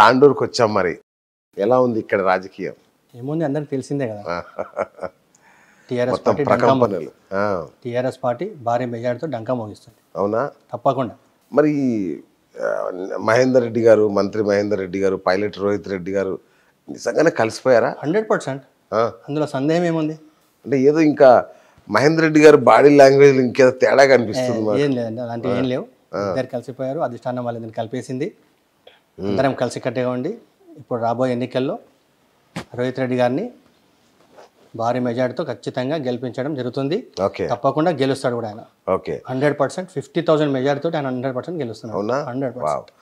తాండూరుకి వచ్చాం మరి ఎలా ఉంది ఇక్కడ రాజకీయం ఏముంది అందరికి తెలిసిందే కదా టిఆర్ఎస్ పార్టీ పార్టీ భారీ మెజార్టీతో డంకా మోగిస్తుంది అవునా తప్పకుండా మరి మహేందర్ రెడ్డి గారు మంత్రి మహేందర్ రెడ్డి గారు పైలట్ రోహిత్ రెడ్డి గారు నిజంగానే కలిసిపోయారా హండ్రెడ్ పర్సెంట్ అందులో సందేహం ఏముంది అంటే ఏదో ఇంకా మహేందర్ రెడ్డి గారు బాడీ లాంగ్వేజ్ ఇంకేదో తేడా కనిపిస్తుంది ఏం లేదండి అలాంటివి ఏం లేవు ఇద్దరు కలిసిపోయారు అధిష్టానం వాళ్ళు కలిపేసింది అందరం కలిసికట్టుగా ఉండి ఇప్పుడు రాబోయే ఎన్నికల్లో రోహిత్ రెడ్డి గారిని భారీ మెజార్టీతో ఖచ్చితంగా గెలిపించడం జరుగుతుంది తప్పకుండా గెలుస్తాడు కూడా ఆయన హండ్రెడ్ పర్సెంట్ ఫిఫ్టీ థౌసండ్ మెజార్టీతో ఆయన హండ్రెడ్ పర్సెంట్ గెలుస్తున్నాడు హండ్రెడ్ పర్సెంట్